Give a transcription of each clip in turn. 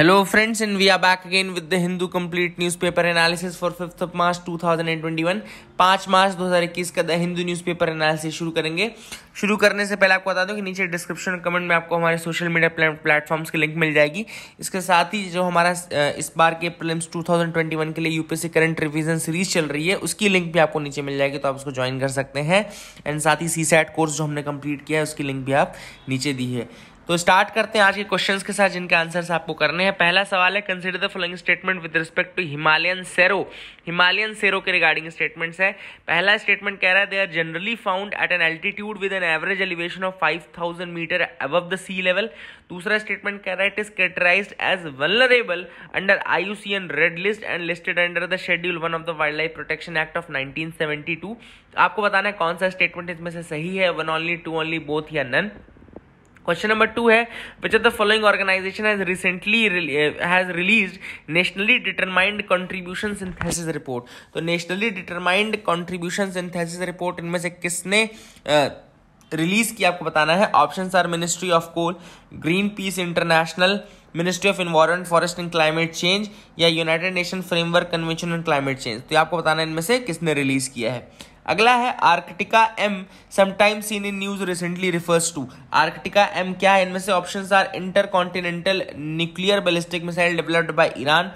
Hello friends and we are back again with the Hindu complete newspaper analysis for fifth of March 2021 पाँच मार्च 2021 का the Hindu newspaper analysis शुरू करेंगे शुरू करने से पहले आपको बता दूं कि नीचे डिस्क्रिप्शन कमेंट में आपको हमारे सोशल मीडिया प्लेटफॉर्म्स की लिंक मिल जाएगी इसके साथ ही जो हमारा इस बार के प्रिलिम्स 2021 के लिए यूपीएससी करंट रिवीजन सीरीज चल रही है उसकी लिंक भी आपको नीचे मिल जाएगी तो आप उसको ज्वाइन कर सकते हैं एंड साथ ही सी कोर्स जो हमने कंप्लीट किया है उसकी लिंक भी आप नीचे दी है तो स्टार्ट करते हैं आज के क्वेश्चंस के साथ जिनके आंसर्स आपको करने हैं पहला सवाल है consider the following statement with respect to Himalayan serow Himalayan serow के रिगार्डिंग स्टेटमेंट्स है पहला स्टेटमेंट कह रहा है they are generally found at an altitude with an average elevation of thousand metre above the sea level दूसरा statement कह रहा है it is categorised as vulnerable under I red list and listed under the schedule one of the wildlife protection act of nineteen आपको बताना है कौन सा statement इसमें से सही है one only two only both या नन क्वेश्चन नंबर टू है which of the following organisation has recently has release nationally determined contribution synthesis report तो nationally determined contribution synthesis report इनमें से किसने रिलीज uh, eh, किया आपको बताना है option are ministry of coal green peace international ministry of environment forest and climate change या United Nation framework convention on climate change तो ये आपको बताना है इनमें से किसने रिलीज किया है अगला है Arktika M sometimes seen in news recently refers to Arktika M क्या है इनमें से option are intercontinental nuclear ballistic missile developed by Iran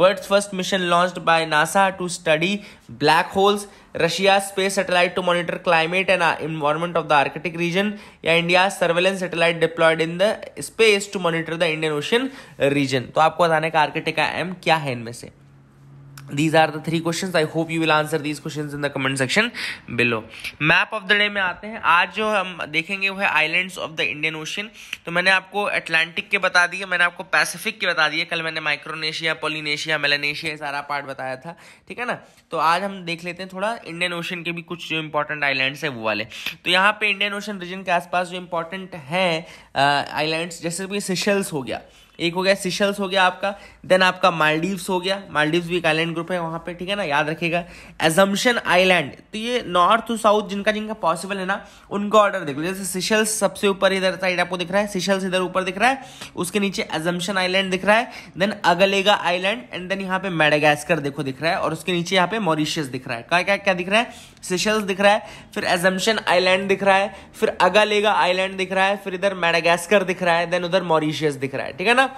world first mission launch by NASA to study black holes Russia space satellite to monitor climate and environment of the Arctic region या India surveillance satellite deployed in the space to monitor the Indian Ocean region तो आपको बताने का Arktika M क्या है इनमें से these are the three questions i hope you will answer these questions in the comment section below map of the में आते हैं आज जो हम देखेंगे वो है islands of the Indian Ocean तो मैंने आपको अटलांटिक के बता दिए मैंने आपको पैसिफिक के बता दिए कल मैंने माइक्रोनेशिया पोलिनेशिया मेलानेशिया सारा पार्ट बताया था ठीक है ना तो आज हम देख लेते हैं थोड़ा इंडियन ओशन के भी कुछ जो इंपॉर्टेंट आइलैंड्स है वो वाले तो यहाँ पे इंडियन ओशन रीजन के आसपास जो इंपॉर्टेंट है आइलैंड्स जैसे कि सिशल्स हो गया एक हो गया सिशल्स हो गया आपका देन आपका मालदीव्स हो गया मालदीव्स भी एक आइलैंड ग्रुप है वहां पे ठीक है ना याद रखेगा एजम्पन आइलैंड तो ये नॉर्थ टू साउथ जिनका जिनका पॉसिबल है ना उनका ऑर्डर देख लो जैसे सिशल्स सबसे ऊपर इधर साइड आपको दिख रहा है सिशल्स इधर ऊपर दिख रहा है उसके नीचे एजम्पन आइलैंड दिख रहा है then Agalega island and then यहाँ पे मेडागैस्कर देखो दिख रहा है और उसके नीचे यहाँ पे मॉरिशियस दिख रहा है क्या क्या क्या दिख रहा है सिशल्स दिख रहा है फिर एजम्पन आइलैंड दिख रहा है फिर अगालेगा आइलैंड दिख रहा है फिर इधर मैडागैस्कर दिख रहा है देन उधर मॉरिशियस दिख रहा है ठीक है ना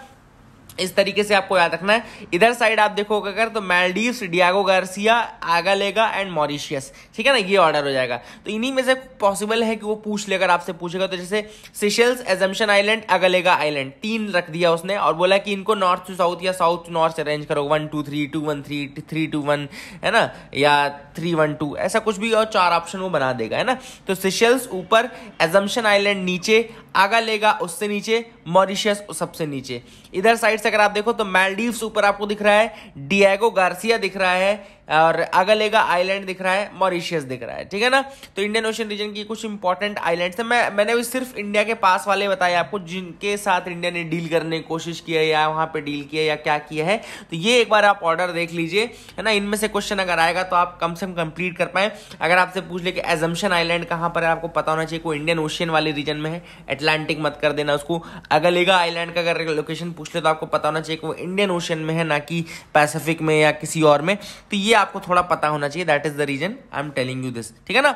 इस तरीके से आपको याद रखना है इधर साइड आप देखोगे अगर तो Maldive Diego Garcia Agalega and Mauritius ठीक है ना ये ऑर्डर हो जाएगा तो इन्हीं में से पॉसिबल है कि वो पूछ लेकर आपसे पूछेगा तो जैसे Seychelles Assumption island Agalega island तीन रख दिया उसने और बोला कि इनको नॉर्थ टू साउथ या साउथ टू नॉर्थ अरेंज करो one two three two one three three two one है ना या थ्री वन टू ऐसा कुछ भी और चार ऑप्शन वो बना देगा है ना तो सिशेल्स ऊपर एजम्पन आइलैंड नीचे आगा लेगा उससे नीचे मॉरिशियस सबसे नीचे इधर साइड से अगर आप देखो तो मालदीव्स ऊपर आपको दिख रहा है डिएगो गार्सिया दिख रहा है और अगलेगा आइलैंड दिख रहा है मॉरिशियस दिख रहा है ठीक है ना तो इंडियन ओशन रीजन की कुछ इंपॉर्टेंट आइलैंड है मैं मैंने भी सिर्फ इंडिया के पास वाले बताए आपको जिनके साथ इंडिया ने डील करने की कोशिश किया या वहाँ पर डील किया या क्या किया है तो ये एक बार आप ऑर्डर देख लीजिए है ना इनमें से क्वेश्चन अगर आएगा तो आप कम से कम कंप्लीट कर पाए अगर आपसे पूछ ले कि एजम्पन आइलैंड कहाँ पर है आपको पता होना चाहिए कोई इंडियन ओशियन वाले रीजन में है अटलांटिक मत कर देना उसको अगलेगा आइलैंड का अगर लोकेशन पूछ ले तो आपको पता होना चाहिए कि वो इंडियन ओशियन में है ना कि पैसिफिक में या किसी और में तो ये आपको थोड़ा पता होना चाहिए that is the reason I am telling you this ठीक है ना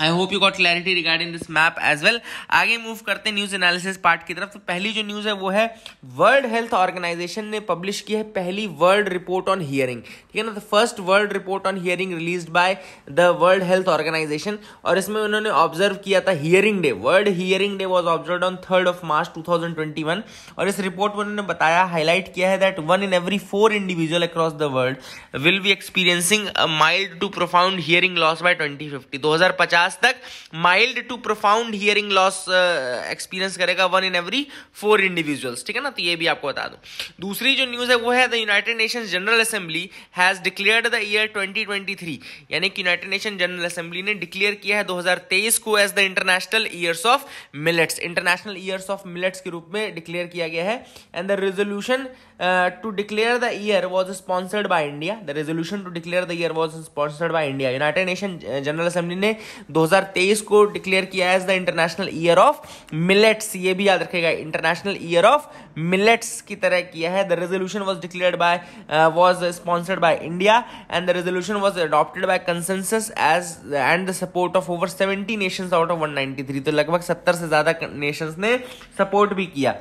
I hope you got clarity regarding this map as well आगे मूव करते हैं न्यूज एनालिसिस पार्ट की तरफ तो पहली जो न्यूज है वो है वर्ल्ड हेल्थ ऑर्गेनाइजेशन ने पब्लिश की है पहली वर्ल्ड रिपोर्ट ऑन हियरिंग ठीक है ना the first world report on hearing release by the world health organisation और इसमें उन्होंने ऑब्जर्व किया था hearing day world hearing day was observe on third of March two thousand twenty one और इस रिपोर्ट में उन्होंने बताया हाईलाइट किया है that one in every four individual across the world will be experiencing mild to profound hearing loss by twenty fifty दो हजार पचास पचास तक mild to profound hearing loss experience करेगा one in every four individuals ठीक है ना तो ये भी आपको बता दूं दूसरी जो न्यूज है वो है the united nation general assembly has declare the year twenty यानी कि यूनाइटेड नेशन जनरल असेंबली ने डिक्लेयर किया है दो को as the international years of millets international years of millets के रूप में डिक्लेयर किया गया है and the resolution to declare the year was sponsored by India the resolution to declare the year was sponsored by India united nation general assembly ने 2023 को declare किया है as the international year of millets ये भी याद रखेगा international year of millets की तरह किया है the resolution was declare by uh, was sponsored by India and the resolution was adopted by consensus as and the support of over seventy nation out of one तो लगभग सत्तर से ज्यादा Nations ने सपोर्ट भी किया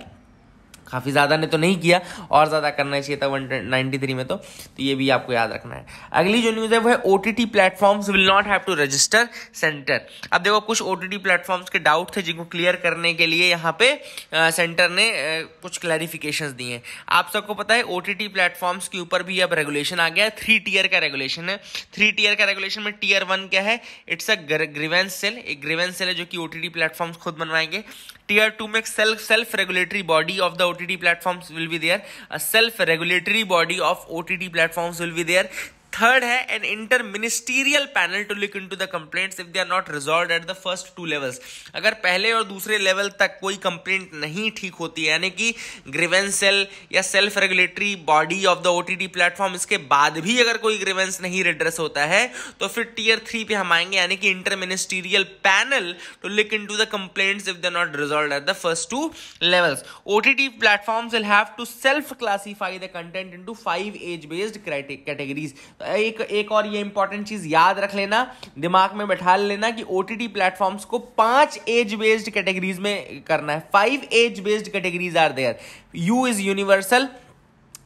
काफ़ी ज़्यादा ने तो नहीं किया और ज़्यादा करना चाहिए था वन नाइन्टी थ्री में तो तो ये भी आपको याद रखना है अगली जो न्यूज़ है वो है O T T platforms will not have to register centre अब देखो कुछ ओ टी टी प्लेटफॉर्म्स के डाउट थे जिनको क्लियर करने के लिए यहाँ पे सेंटर ने आ, कुछ क्लैरिफिकेशन दिए हैं आप सबको पता है ओ टी टी प्लेटफॉर्म्स के ऊपर भी अब रेगुलेशन आ गया है थ्री टीयर का रेगुलेशन है थ्री टीयर का रेगुलेशन में टीयर वन क्या है इट्स अ ग्रीवेंस सेल एक ग्रीवेंस सेल है जो कि ओ टी टी प्लेटफॉर्म्स खुद बनवाएंगे टीयर टू में self self regulatory body of the O OTT platforms will be there. A self-regulatory body of OTT platforms will be there. Third है an inter ministerial panel to look in to the complaints if they are not resolve at the first two levels अगर पहले और दूसरे level तक कोई complaint नहीं ठीक होती है यानी कि ग्रीवेंसल या self regulatory body of the O T platform इसके बाद भी अगर कोई ग्रीवेंस नहीं रिड्रेस होता है तो फिर टीयर थ्री पे हम आएंगे यानी कि inter ministerial panel to look in to the complaints if they are not resolve at the first two levels levels. OTT platforms will have to self-classify the content into five age-based categories. एक एक और ये important चीज याद रख लेना दिमाग में बैठा लेना कि ओ टी प्लेटफॉर्म्स को पांच एज बेस्ड कैटेगरीज में करना है five age based categories are there U is universal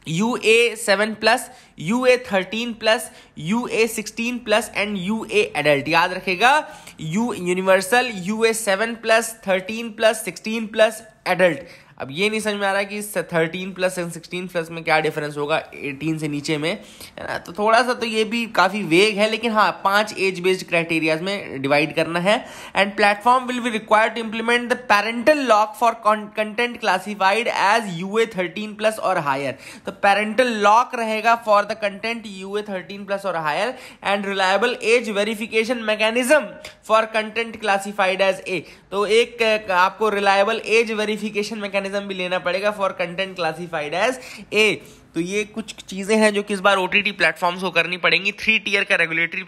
U A seven plus U A thirteen plus U A sixteen plus and U A adult याद रखेगा U universal U A seven plus thirteen plus sixteen plus adult अब ये नहीं समझ में आ रहा है कि thirteen plus and sixteen plus में क्या डिफरेंस होगा एटीन से नीचे में है ना तो थोड़ा सा तो ये भी काफ़ी वेग है लेकिन हाँ पांच एज बेस्ड क्राइटेरियाज में डिवाइड करना है and platform will be required to implement the parental lock for content classified as U A plus और हायर तो पेरेंटल लॉक रहेगा for the content U A thirteen plus और higher and reliable age verification mechanism for content classified as A तो एक आपको reliable age verification mechanism mechanism भी लेना पड़ेगा for content classified as A तो ये कुछ चीज़ें हैं जो कि इस बार ओ टी प्लेटफॉर्म्स को करनी पड़ेंगी थ्री टीयर का रेगुलेटरी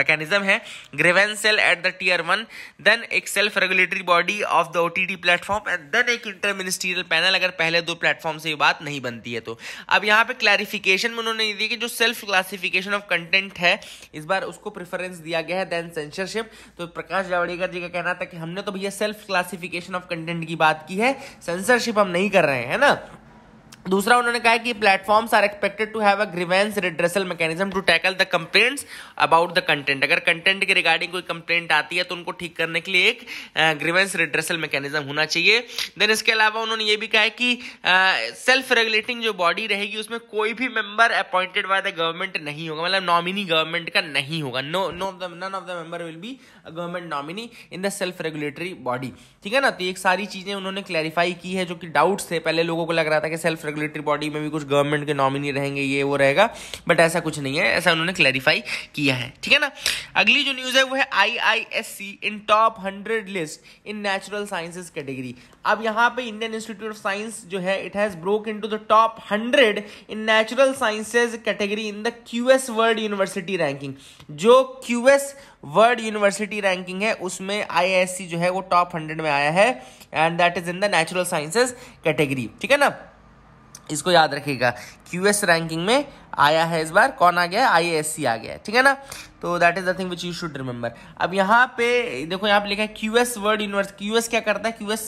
मैकेनिज्म है grievance cell at the tier one then एक self regulatory body of the O T T platform and then एक इंटर मिनिस्ट्रियल पैनल अगर पहले दो प्लेटफॉर्म से ये बात नहीं बनती है तो अब यहाँ पे क्लैरिफिकेशन में उन्होंने ये दी कि जो सेल्फ क्लासिफिकेशन ऑफ कंटेंट है इस बार उसको प्रेफरेंस दिया गया है देन सेंसरशिप तो प्रकाश जावड़ेकर जी का कहना था कि हमने तो भैया सेल्फ क्लासिफिकेशन ऑफ कंटेंट की बात की है सेंसरशिप हम नहीं कर रहे हैं ना दूसरा उन्होंने कहा है कि platforms are expected to have a grievance redressal mechanism to tackle the complaints about the content अगर कंटेंट के रिगार्डिंग कोई कंप्लेंट आती है तो उनको ठीक करने के लिए एक ग्रीवेंस रिड्रेसल मैकेनिज्म होना चाहिए देन इसके अलावा उन्होंने ये भी कहा है कि सेल्फ रेगुलेटिंग जो बॉडी रहेगी उसमें कोई भी member appointed by the government नहीं होगा मतलब नॉमिनी गवर्नमेंट का नहीं होगा no no of the none of the member will be government nominee in the self regulatory body ठीक है ना तो एक सारी चीजें उन्होंने क्लैरिफाई की है जो कि डाउट्स थे पहले लोगों को लग रहा था कि सेल्फ रेगुलेटरी बॉडी में भी कुछ गवर्नमेंट के नॉमिनी रहेंगे ये वो रहेगा बट ऐसा कुछ नहीं है ऐसा उन्होंने क्लैरिफाई किया है ठीक है ना अगली जो न्यूज़ है वो है I in top hundred list in natural sciences category अब यहाँ पे इंडियन इंस्टीट्यूट ऑफ साइंस जो है it has broke in to the top hundred in natural sciences category in the Q S world university ranking जो Q S world university ranking है उसमें आई जो है वो टॉप हंड्रेड में आया है and that is in the natural sciences category ठीक है ना इसको याद रखिएगा क्यू एस रैंकिंग में आया है इस बार कौन आ गया आई एस सी आ गया है ठीक है ना तो that is the thing which you should remember अब यहाँ पे देखो यहाँ पे लिखा है Q S world university Q S क्या करता है क्यू एस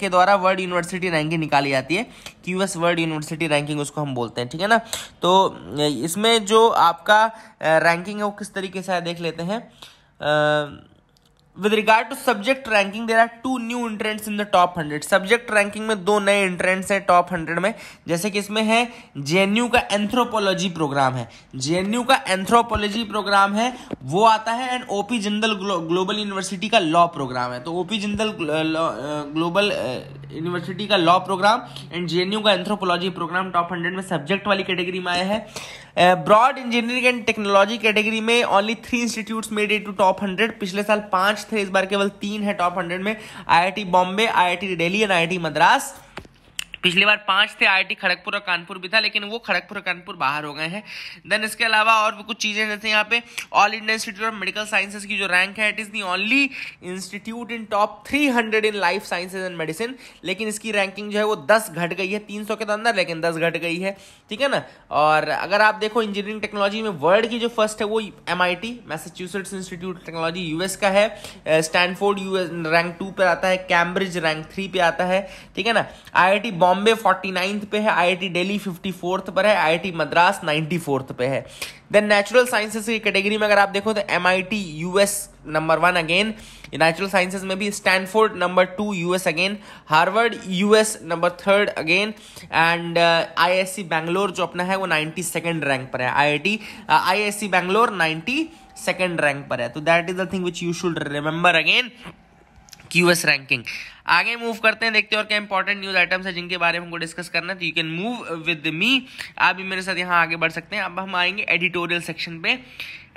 के द्वारा वर्ल्ड यूनिवर्सिटी रैंकिंग निकाली जाती है Q S world university ranking उसको हम बोलते हैं ठीक है ना तो इसमें जो आपका रैंकिंग है वो किस तरीके से देख लेते हैं with regard to subject ranking there are two new entrants in the top hundred subject ranking में दो नए इंट्रेंट्स हैं टॉप हंड्रेड में जैसे कि इसमें है जेएनयू का एंथ्रोपोलॉजी प्रोग्राम है जेएनयू का एंथ्रोपोलॉजी प्रोग्राम है वो आता है and OP Jindal global university का लॉ प्रोग्राम है तो ओपी जिंदल ग्लोबल यूनिवर्सिटी का लॉ प्रोग्राम एंड जेएनयू का एंथ्रोपोलॉजी प्रोग्राम टॉप हंड्रेड में सब्जेक्ट वाली कैटेगरी में आया है broad engineering and technology category में only three institute made it to top hundred पिछले साल पांच थे इस बार केवल तीन है टॉप हंड्रेड में I Bombay I Delhi and I Madras पिछली बार पांच थे आईआईटी खड़गपुर और कानपुर भी था लेकिन वो खड़गपुर और कानपुर बाहर हो गए हैं देन इसके अलावा और भी कुछ चीज़ें जैसे यहाँ पे All India Institute of Medical Sciences की जो रैंक है it is the only institute in top three hundred in life sciences and medicine लेकिन इसकी रैंकिंग जो है वो दस घट गई है तीन सौ के तो अंदर लेकिन दस घट गई है ठीक है ना और अगर आप देखो इंजीनियरिंग टेक्नोलॉजी में वर्ल्ड की जो फर्स्ट है वो M I T Massachusetts Institute Technology US का है स्टैनफोर्ड यूएस रैंक टू पर आता है कैम्ब्रिज रैंक थ्री पे आता है ठीक है ना I I T Bombay forty ninth पे है आईआईटी दिल्ली फिफ्टी फोर्थ पर है आईआईटी मद्रास नाइन्टी फोर्थ पे है देन नेचुरल साइंसेज की कैटेगरी में अगर आप देखो तो M I T U S number one again natural sciences में भी Stanford number two U S again Harvard U S number third again and I C Bangalore जो अपना है वो नाइन्टी सेकेंड रैंक पर है I I I T IIT C Bangalore ninety second rank पर है तो that is the thing which you should remember again QS ranking आगे मूव करते हैं देखते हैं और क्या इंपॉर्टेंट न्यूज आइटम्स है जिनके बारे में हमको डिस्कस करना है तो you can move with me आप भी मेरे साथ यहाँ आगे बढ़ सकते हैं अब हम आएंगे एडिटोरियल सेक्शन पे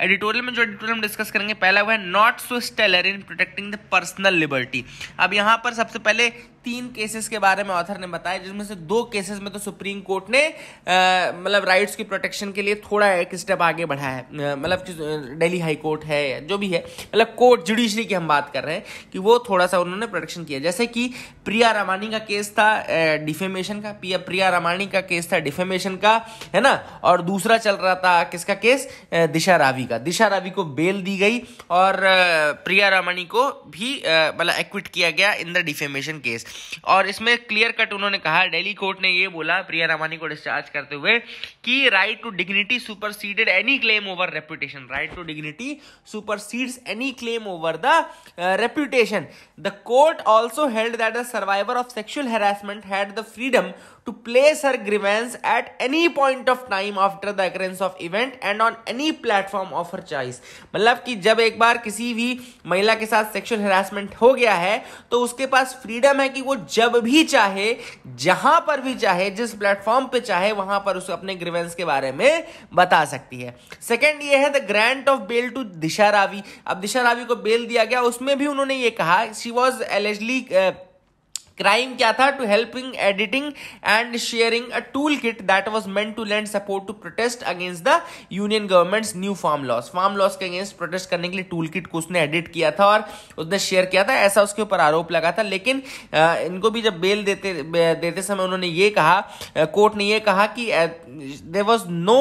एडिटोरियल में जो एडिटोरियल हम डिस्कस करेंगे पहला वो है not so stellar in protecting the personal liberty अब यहाँ पर सबसे पहले तीन केसेस के बारे में ऑथर ने बताया जिसमें से दो केसेस में तो सुप्रीम कोर्ट ने मतलब राइट्स की प्रोटेक्शन के लिए थोड़ा एक स्टेप आगे बढ़ा है मतलब डेली हाई कोर्ट है जो भी है मतलब कोर्ट जुडिशरी की हम बात कर रहे हैं कि वो थोड़ा सा उन्होंने प्रोटेक्शन किया जैसे कि प्रिया रामानी का केस था डिफेमेशन का प्रिया प्रिया रामानी का केस था डिफेमेशन का है ना और दूसरा चल रहा था किसका केस दिशा रावी का दिशा रावी को बेल दी गई और प्रिया रामानी को भी मतलब एक्विट किया गया इन द डिफेमेशन केस और इसमें क्लियर कट उन्होंने कहा डेली कोर्ट ने ये बोला प्रिया रामानी को डिस्चार्ज करते हुए कि right to dignity superseded any claim over reputation right to dignity supersedes any claim over the reputation the court also held that the survivor of sexual harassment had the freedom to place her grievance at any point of time after the occurrence of event and on any platform of her choice मतलब कि जब एक बार किसी भी महिला के साथ sexual harassment हो गया है तो उसके पास फ्रीडम है कि वो जब भी चाहे जहां पर भी चाहे जिस प्लेटफॉर्म पे चाहे वहां पर उसे अपने ग्रीवेंस के बारे में बता सकती है सेकंड ये है the grant of bail to Disha Ravi अब दिशा रावी को बेल दिया गया उसमें भी उन्होंने ये कहा शी वॉज एलेजली क्राइम क्या था to helping editing and sharing a tool kit that was meant to lend support to protest against the union government new farm laws farm laws के अगेंस्ट प्रोटेस्ट करने के लिए टूल किट को उसने एडिट किया था और उसने शेयर किया था ऐसा उसके ऊपर आरोप लगा था लेकिन इनको भी जब बेल देते देते समय उन्होंने ये कहा कोर्ट ने ये कहा कि there was no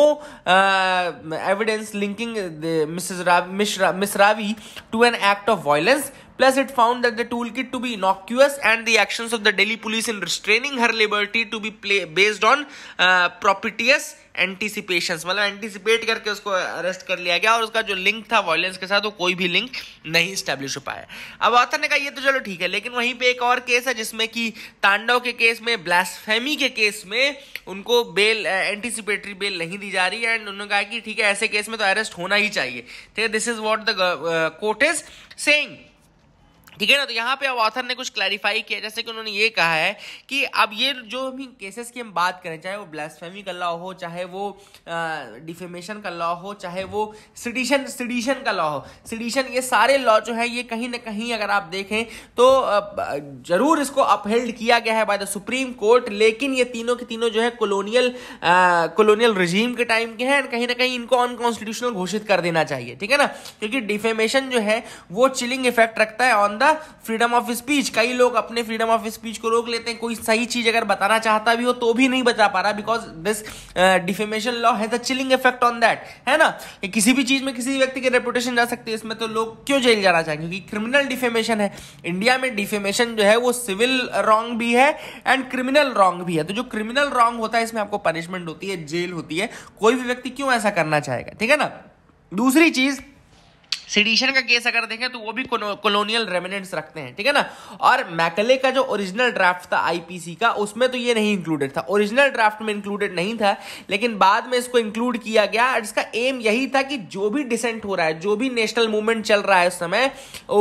evidence linking miss Ravi to an act of violence Plus, it found that the toolkit to be innocuous and the actions of the Delhi police in restraining her liberty to be play, based on uh, propitious anticipation मतलब anticipate करके उसको arrest कर लिया गया और उसका जो link था वायलेंस के साथ वो कोई भी लिंक नहीं स्टैब्लिश हो पाया अब ऑथर ने कहा ये तो चलो ठीक है लेकिन वहीं पे एक और केस है जिसमें कि तांडव के केस में ब्लास्फेमी के केस में उनको बेल एंटिसिपेटरी बेल नहीं दी जा रही है एंड उन्होंने कहा कि ठीक है ऐसे केस में तो अरेस्ट होना ही चाहिए ठीक है this is what the court is saying ठीक है ना तो यहाँ पे अब ऑथर ने कुछ क्लैरिफाई किया जैसे कि उन्होंने ये कहा है कि अब ये जो भी केसेस की हम बात करें चाहे वो ब्लास्फेमी का लॉ हो चाहे वो डिफेमेशन का लॉ हो चाहे वो सिडिशन सिडिशन का लॉ हो सिडिशन ये सारे लॉ जो है ये कहीं ना कहीं अगर आप देखें तो जरूर इसको अपहेल्ड किया गया है बाय द सुप्रीम कोर्ट लेकिन ये तीनों के तीनों जो है कॉलोनियल कॉलोनियल रिजीम के टाइम के हैं कहीं ना कहीं इनको अनकॉन्स्टिट्यूशनल घोषित कर देना चाहिए ठीक है ना क्योंकि डिफेमेशन जो है वो चिलिंग इफेक्ट रखता है ऑन द था फ्रीडम ऑफ स्पीच कई लोग अपने फ्रीडम ऑफ स्पीच को रोक लेते हैं कोई सही चीज अगर बताना चाहता भी हो तो भी नहीं बता पा रहा because this defamation law has a chilling effect on that है ना कि किसी भी चीज में किसी व्यक्ति की रेपुटेशन जा सकती है इसमें तो लोग क्यों जेल जाना चाहेंगे क्योंकि क्रिमिनल डिफेमेशन है इंडिया में डिफेमेशन जो है वो सिविल रॉन्ग भी है एंड क्रिमिनल रॉन्ग भी है तो जो क्रिमिनल रॉन्ग होता है इसमें आपको पनिशमेंट होती है जेल होती है कोई भी व्यक्ति क्यों ऐसा करना चाहेगा ठीक है ना दूसरी चीज़ सिडिशन का केस अगर देखें तो वो भी कॉलोनियल रेमिनेंट्स रखते हैं ठीक है ना और मैकले का जो ओरिजिनल ड्राफ्ट था आईपीसी का उसमें तो ये नहीं इंक्लूडेड था ओरिजिनल ड्राफ्ट में इंक्लूडेड नहीं था लेकिन बाद में इसको इंक्लूड किया गया और इसका एम यही था कि जो भी डिसेंट हो रहा है जो भी नेशनल मूवमेंट चल रहा है उस समय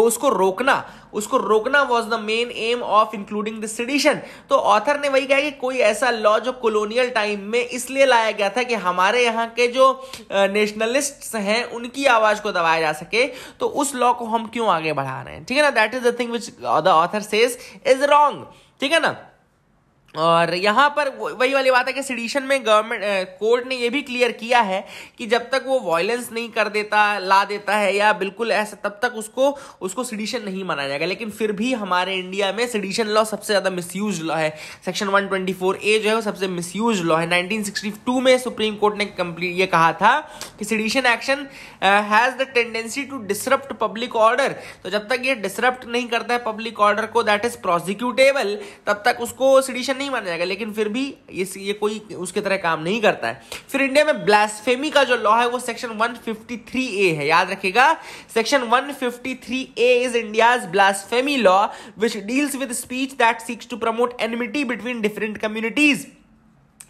उसको रोकना उसको रोकना was the main aim of including the तो ऑथर ने वही कहा कि कोई ऐसा लॉ जो कॉलोनियल टाइम में इसलिए लाया गया था कि हमारे यहाँ के जो नेशनलिस्ट हैं उनकी आवाज को दबाया जा सके तो उस लॉ को हम क्यों आगे बढ़ा रहे हैं ठीक है ना that is the thing which the author says is wrong ठीक है ना और यहाँ पर वही वाली बात है कि सिडिशन में गवर्नमेंट कोर्ट ने यह भी क्लियर किया है कि जब तक वो वॉयलेंस नहीं कर देता ला देता है या बिल्कुल ऐसा तब तक उसको उसको सिडिशन नहीं माना जाएगा लेकिन फिर भी हमारे इंडिया में सिडिशन लॉ सबसे ज़्यादा मिसयूज लॉ है सेक्शन 124 ए जो है वो सबसे मिसयूज लॉ है नाइनटीन में सुप्रीम कोर्ट ने कंप्लीट ये कहा था कि sedition action has the tendency to disrupt public order तो जब तक ये डिसरप्ट नहीं करता है पब्लिक ऑर्डर को दैट इज प्रोसिक्यूटेबल तब तक उसको सिडिशन नहीं नहीं माना जाएगा लेकिन फिर भी ये ये कोई उसके तरह काम नहीं करता है फिर इंडिया में ब्लास्फेमी का जो लॉ है वो सेक्शन 153 ए है याद रखिएगा section 153 A is India blasphemy law which deals with speech that seeks to promote enmity between different communities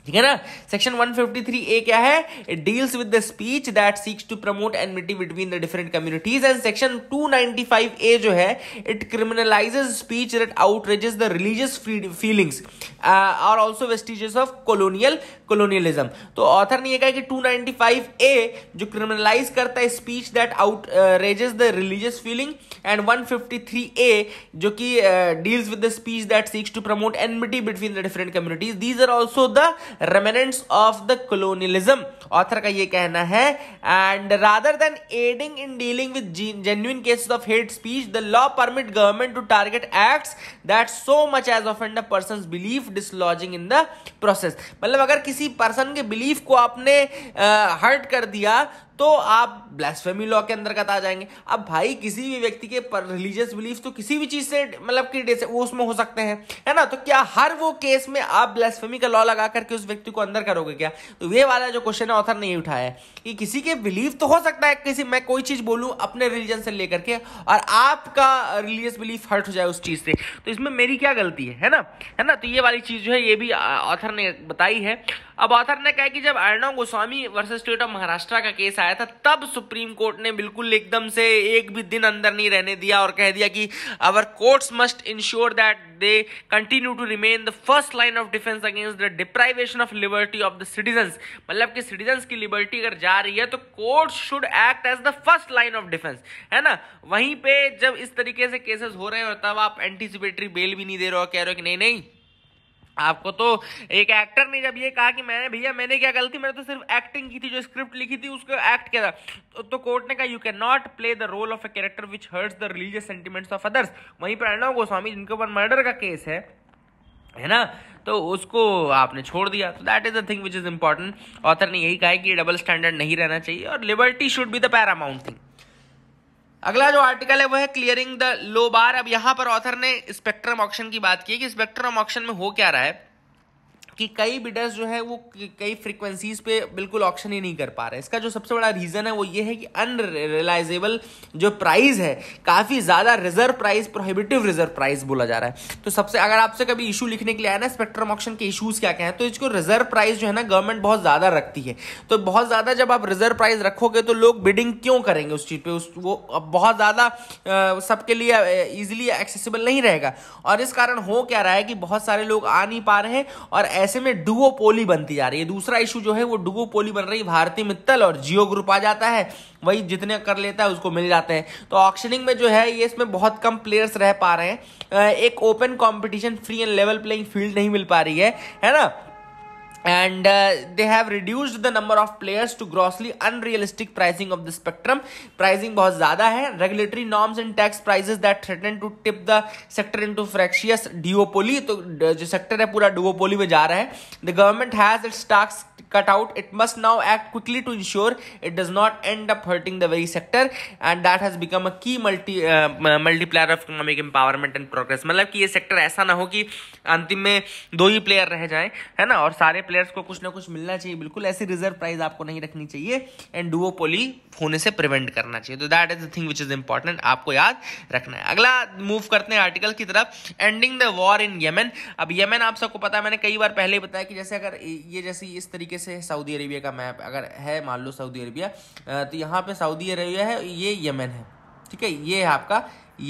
ठीक है ना सेक्शन 153 ए क्या है it deals with the speech that seeks to promote enmity between the different communities and section 295 A जो है it criminalises speech that outrages the religious feelings और also vestiges of colonial colonialism तो author ने यह कहा कि 295 A जो criminalise करता है speech that outrages the religious feeling and 153 A जो कि deals with the speech that seeks to promote enmity between the different communities these are also the remnants of the colonialism author का ये कहना है and rather than aiding in dealing with genuine cases of hate speech the law permit government to target acts that so much as offend a person belief dislodging in the process मतलब अगर किसी person के belief को आपने hurt uh, कर दिया तो आप ब्लास्फेमी लॉ के अंतर्गत आ जाएंगे अब भाई किसी भी व्यक्ति के पर रिलीजियस बिलीफ तो किसी भी चीज से मतलब कि से वो उसमें हो सकते हैं है ना तो क्या हर वो केस में आप ब्लास्फेमी का लॉ लगा करके उस व्यक्ति को अंदर करोगे क्या तो ये वाला जो क्वेश्चन है ऑथर नहीं उठाया है कि किसी के बिलीव तो हो सकता है किसी मैं कोई चीज़ बोलूं अपने रिलीजन से लेकर के और आपका रिलीजियस बिलीफ हर्ट हो जाए उस चीज़ से तो इसमें मेरी क्या गलती है है ना है ना तो ये वाली चीज़ जो है ये भी ऑथर ने बताई है अब ऑथर ने कहा कि जब Arnab Goswami versus state of Maharashtra का केस आया था तब सुप्रीम कोर्ट ने बिल्कुल एकदम से एक भी दिन अंदर नहीं रहने दिया और कह दिया कि our courts must ensure that they continue to remain the first line of defence against the deprivation of liberty of the citizen मतलब कि सिटीजन की लिबर्टी अगर जा जा रही है तो court should act as the first line of defence है ना वहीं पे जब इस तरीके से केसेस हो रहे हो तब आप एंटीसिपेटरी बेल भी नहीं दे रहे हो कह रहे हो कि नहीं नहीं आपको तो एक एक्टर ने जब ये कहा कि मैंने भैया मैंने क्या गलती मैंने तो सिर्फ एक्टिंग की थी जो स्क्रिप्ट लिखी थी उसको एक्ट किया था तो, तो कोर्ट ने कहा you can not play the role of a character which hurts the religious sentiments of others वहीं पर अर्णव गोस्वामी जिनके ऊपर मर्डर का केस है है ना तो उसको आपने छोड़ दिया तो that is the thing which is important author ने यही कहा है कि डबल स्टैंडर्ड नहीं रहना चाहिए और liberty should be the paramount thing अगला जो आर्टिकल है वह है क्लियरिंग द लो बार अब यहां पर ऑथर ने स्पेक्ट्रम ऑप्शन की बात की कि स्पेक्ट्रम ऑप्शन में हो क्या रहा है कि कई बिडर्स जो है वो कई फ्रिक्वेंसीज पे बिल्कुल ऑप्शन ही नहीं कर पा रहे इसका जो सबसे बड़ा रीज़न है वो ये है कि अनरिलाइजेबल जो प्राइस है काफ़ी ज़्यादा reserve price prohibitive reserve price बोला जा रहा है तो सबसे अगर आपसे कभी इशू लिखने के लिए आया ना स्पेक्ट्रम ऑप्शन के इशूज़ क्या क्या है तो इसको रिजर्व प्राइस जो है ना गवर्नमेंट बहुत ज़्यादा रखती है तो बहुत ज़्यादा जब आप रिजर्व प्राइस रखोगे तो लोग बिडिंग क्यों करेंगे उस चीज़ पर उस वो बहुत ज़्यादा सबके लिए ईजिली एक्सेसिबल नहीं रहेगा और इस कारण हो क्या रहा है कि बहुत सारे लोग आ नहीं पा रहे हैं और ऐसे में डुओपोली बनती जा रही है दूसरा इशू जो है वो डुओपोली बन रही है भारतीय मित्तल और जियो ग्रुप आ जाता है वही जितने कर लेता है उसको मिल जाते हैं तो ऑक्शनिंग में जो है ये इसमें बहुत कम प्लेयर्स रह पा रहे हैं एक open competition free and level playing field नहीं मिल पा रही है है ना and uh, they have reduced the number of players to grossly unrealistic pricing of the spectrum pricing bahut zyada hai regulatory norms and tax prices that threaten to tip the sector into fractious duopoly to jo sector hai pura duopoly mein ja raha hai the government has its tasks cut out it must now act quickly to ensure it does not end up hurting the very sector and that has become a key multi uh, multiplier of economic empowerment and progress matlab ki ye sector aisa na ho ki antim mein do hi player reh jaye hai na aur sare player players को कुछ ना कुछ मिलना चाहिए बिल्कुल ऐसे reserve price आपको नहीं रखनी चाहिए एंड डुओ होने से प्रिवेंट करना चाहिए तो that is the thing which is important आपको याद रखना है अगला मूव करते हैं आर्टिकल की तरफ ending the war in Yemen अब यमन आप सबको पता है मैंने कई बार पहले ही बताया कि जैसे अगर ये जैसे इस तरीके से सऊदी अरेबिया का मैप अगर है मान लो सऊदी अरेबिया तो यहाँ पे सऊदी अरेबिया है ये यमन है ठीक है ये है आपका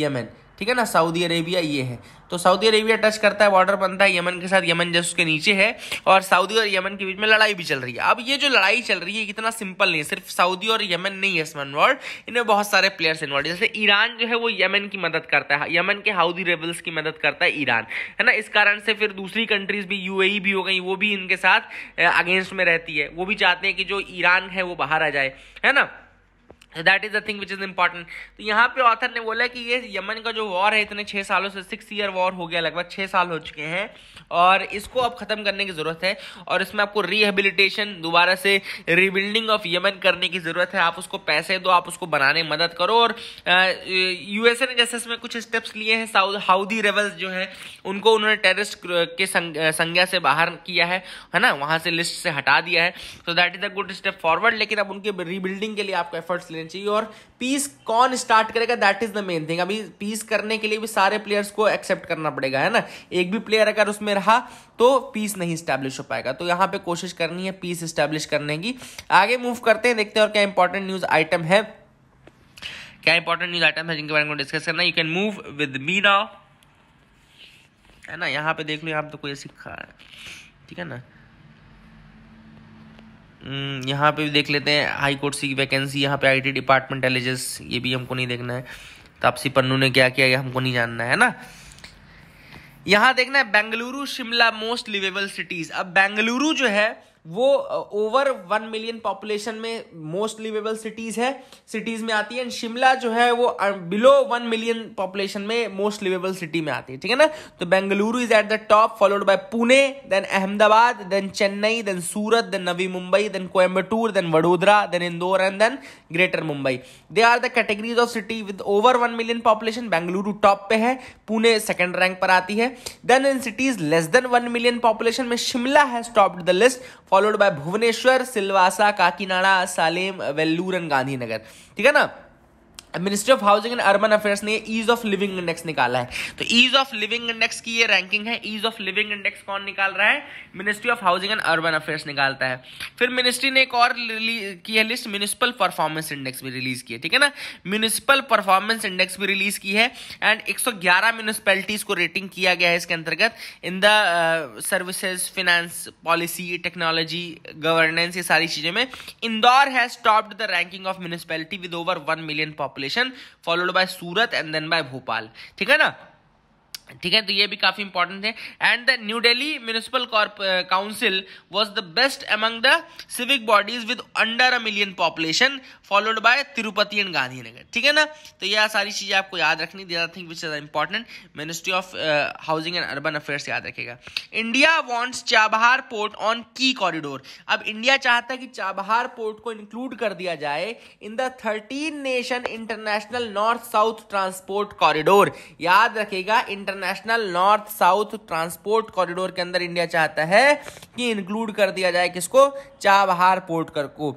यमन ठीक है ना सऊदी अरेबिया ये है तो सऊदी अरेबिया टच करता है बॉर्डर बनता है यमन के साथ यमन जस उसके नीचे है और सऊदी और यमन के बीच में लड़ाई भी चल रही है अब ये जो लड़ाई चल रही है कितना सिंपल नहीं है सिर्फ सऊदी और यमन नहीं है इसमें इन्वॉल्व इनमें बहुत सारे प्लेयर्स इन्वॉल्व जैसे ईरान जो है वो यमन की मदद करता है यमन के हाउदी रेबल्स की मदद करता है ईरान है ना इस कारण से फिर दूसरी कंट्रीज भी यू e भी हो गई वो भी इनके साथ अगेंस्ट में रहती है वो भी चाहते हैं कि जो ईरान है वो बाहर आ जाए है ना that is the thing which is important तो यहाँ पे ऑथर ने बोला कि ये यमन का जो वॉर है इतने छः सालों से सिक्स ईयर वॉर हो गया लगभग छः साल हो चुके हैं और इसको अब ख़त्म करने की ज़रूरत है और इसमें आपको रिहेबिलिटेशन दोबारा से रिबिल्डिंग ऑफ यमन करने की ज़रूरत है आप उसको पैसे दो आप उसको बनाने में मदद करो और यू ने जैसे इसमें कुछ स्टेप्स लिए हैं साउथ हाउदी रेवल्स जो हैं उनको उन्होंने टेररिस्ट के संज्ञा से बाहर किया है है ना वहाँ से लिस्ट से हटा दिया है तो that is a good step forward लेकिन अब उनके रीबिल्डिंग के लिए आपको एफर्ट्स लेने करनी चाहिए और पीस कौन स्टार्ट करेगा that is the main thing अभी पीस करने के लिए भी सारे प्लेयर्स को एक्सेप्ट करना पड़ेगा है ना एक भी प्लेयर अगर उसमें रहा तो पीस नहीं स्टैब्लिश हो पाएगा तो यहाँ पे कोशिश करनी है पीस स्टैब्लिश करने की आगे मूव करते हैं देखते हैं और क्या इंपॉर्टेंट न्यूज आइटम है क्या इंपॉर्टेंट न्यूज आइटम है जिनके बारे में डिस्कस करना you can move with me now है ना यहाँ पे देख लो यहाँ पे तो कोई है ठीक है ना हम्म, यहाँ पे भी देख लेते हैं हाई कोर्ट सी वैकेंसी यहाँ पे आईटी डिपार्टमेंट एलिजेस ये भी हमको नहीं देखना है तापसी पन्नू ने क्या किया ये हमको नहीं जानना है ना यहाँ देखना है Bengaluru Shimla most liveable cities अब बेंगलुरु जो है वो ओवर वन मिलियन पॉपुलेशन में मोस्ट लिवेबल सिटीज़ है सिटीज़ में आती है एंड शिमला जो है वो बिलो वन मिलियन पॉपुलेशन में मोस्ट लिवेबल सिटी में आती है ठीक है ना तो Bengaluru is at the top followed by Pune then Ahmedabad then Chennai then Surat then Navi Mumbai then Coimbatore then Vadodara then Indore and then greater Mumbai they are the categories of city with over one million population Bengaluru top पे है Pune second rank पर आती है then in cities less than one million population में Shimla has topped the list followed by Bhubaneswar Silvassa Kakinada Salem Vellore and Gandhinagar ठीक है ना ministry of housing and urban affairs ने ईज ऑफ लिविंग इंडेक्स निकाला है तो ईज ऑफ लिविंग इंडेक्स की ये रैंकिंग है ईज ऑफ लिविंग इंडेक्स कौन निकाल रहा है ministry of housing and urban affairs निकालता है फिर मिनिस्ट्री ने एक और की है लिस्ट म्यूनिसिपल परफॉर्मेंस इंडेक्स भी रिलीज की है ठीक है ना म्यूनिसिपल परफॉर्मेंस इंडेक्स भी रिलीज की है एंड एक सौ को रेटिंग किया गया है इसके अंतर्गत in the services finance policy technology governance ये सारी चीजें में Indore has topped the ranking of municipality with over one million population population followed by Surat and then by Bhopal ठीक है ना ठीक है तो ये भी काफी इंपॉर्टेंट है and the New Delhi municipal council was the best among the civic bodies with under a million population followed by Tirupati and Gandhinagar ठीक है ना तो यह सारी चीजें आपको याद रखनी the I think which is important ministry of housing and urban affairs याद रखेगा India wants Chabahar port on key corridor अब इंडिया चाहता है कि चाबहार पोर्ट को इंक्लूड कर दिया जाए in the thirteen nation international north south transport corridor याद रखेगा inter international north south transport corridor के अंदर इंडिया चाहता है कि इंक्लूड कर दिया जाए किसको चाबहार पोर्ट कर को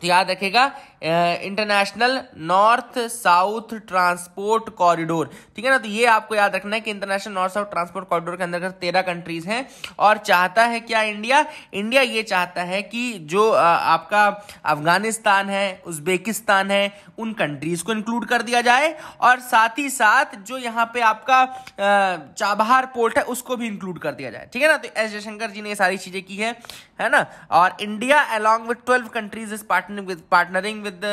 तो याद रखेगा international north south transport corridor ठीक है ना तो ये आपको याद रखना है कि international north south transport corridor के अंदर तेरह कंट्रीज हैं और चाहता है क्या इंडिया इंडिया ये चाहता है कि जो आपका अफगानिस्तान है उज्बेकिस्तान है उन कंट्रीज को इंक्लूड कर दिया जाए और साथ ही साथ जो यहाँ पे आपका चाबहार पोर्ट है उसको भी इंक्लूड कर दिया जाए ठीक है ना तो एस जयशंकर जी ने ये सारी चीजें की है है ना और India along with twelve countries is partnering with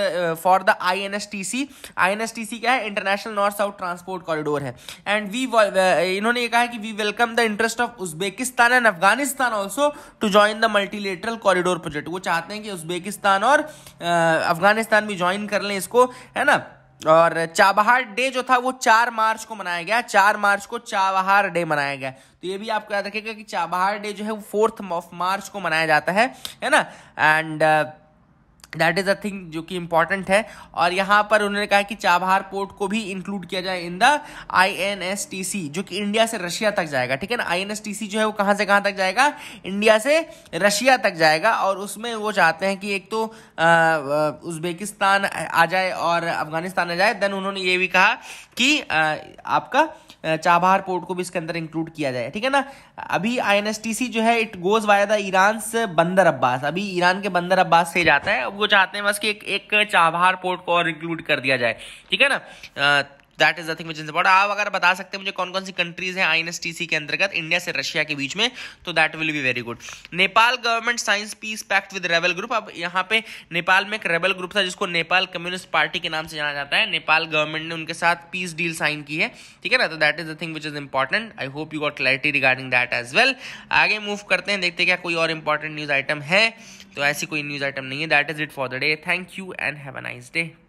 for the INSTC INSTC क्या है international north south transport corridor है एंड वी uh, इन्होंने ये कहा है कि we welcome the interest of Uzbekistan and Afghanistan also to join the multilateral corridor project वो चाहते हैं कि उज्बेकिस्तान और अफगानिस्तान uh, भी ज्वाइन कर लें इसको है ना और चाबहार डे जो था वो चार मार्च को मनाया गया चार मार्च को चाबहार डे मनाया गया तो ये भी आपको याद रखेगा कि चाबहार डे जो है वो फोर्थ ऑफ मार्च को मनाया जाता है है ना and uh, that is a thing जो कि इम्पॉर्टेंट है और यहाँ पर उन्होंने कहा कि चाबहार पोर्ट को भी इंक्लूड किया जाए इन द आईएनएसटीसी जो कि इंडिया से रशिया तक जाएगा ठीक है ना आईएनएसटीसी जो है वो कहाँ से कहाँ तक जाएगा इंडिया से रशिया तक जाएगा और उसमें वो चाहते हैं कि एक तो उज्बेकिस्तान आ जाए और अफगानिस्तान आ जाए देन उन्होंने ये भी कहा कि आपका चाबहार पोर्ट को भी इसके अंदर इंक्लूड किया जाए ठीक है ना अभी सी जो है it goes via the Iran Bandar Abbas अभी ईरान के बंदर अब्बास से जाता है को चाहते हैं बस कि एक, एक चाबहार पोर्ट को और इंक्लूड कर दिया जाए ठीक है ना that is the thing which is important आप अगर बता सकते हैं मुझे कौन कौन सी कंट्रीज हैं आईएनएसटीसी के अंतर्गत इंडिया से रशिया के बीच में तो that will be very good Nepal government signs peace pact with rebel group अब यहाँ पे नेपाल में एक रेबल ग्रुप था जिसको नेपाल कम्युनिस्ट पार्टी के नाम से जाना जाता है नेपाल गवर्नमेंट ने उनके साथ पीस डील साइन की है ठीक है ना तो that is the thing which is important I hope you got clarity regarding that as well आगे मूव करते हैं देखते क्या कोई और इंपॉर्टेंट न्यूज आइटम है तो ऐसी कोई न्यूज़ आइटम नहीं है that is it for the day thank you and have a nice day